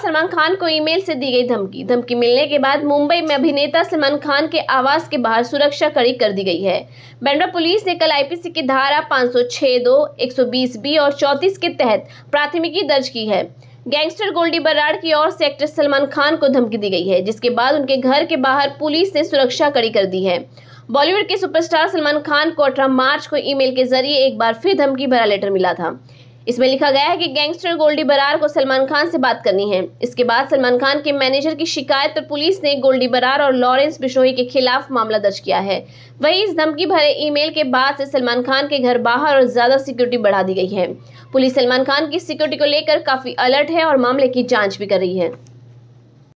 सलमान खान को ईमेल से दी गई धमकी धमकी मिलने के बाद मुंबई में अभिनेता सलमान खान के आवास के बाहर सुरक्षा कड़ी कर दी गई है बैंड्रा पुलिस ने कल आईपीसी की धारा 506 दो 120 बी और 34 के तहत प्राथमिकी दर्ज की है गैंगस्टर गोल्डी बराड़ की ओर से एक्टर सलमान खान को धमकी दी गई है जिसके बाद उनके घर के बाहर पुलिस ने सुरक्षा कड़ी कर दी है बॉलीवुड के सुपरस्टार सलमान खान को अठारह मार्च को ईमेल के जरिए एक बार फिर धमकी भरा लेटर मिला था इसमें लिखा गया है कि गैंगस्टर गोल्डी बरार को सलमान खान से बात करनी है इसके बाद सलमान खान के मैनेजर की शिकायत पर पुलिस ने गोल्डी बरार और लॉरेंस बिश्नोई के खिलाफ मामला दर्ज किया है वहीं इस धमकी भरे ईमेल के बाद से सलमान खान के घर बाहर और ज्यादा सिक्योरिटी बढ़ा दी गई है पुलिस सलमान खान की सिक्योरिटी को लेकर काफी अलर्ट है और मामले की जाँच भी कर रही है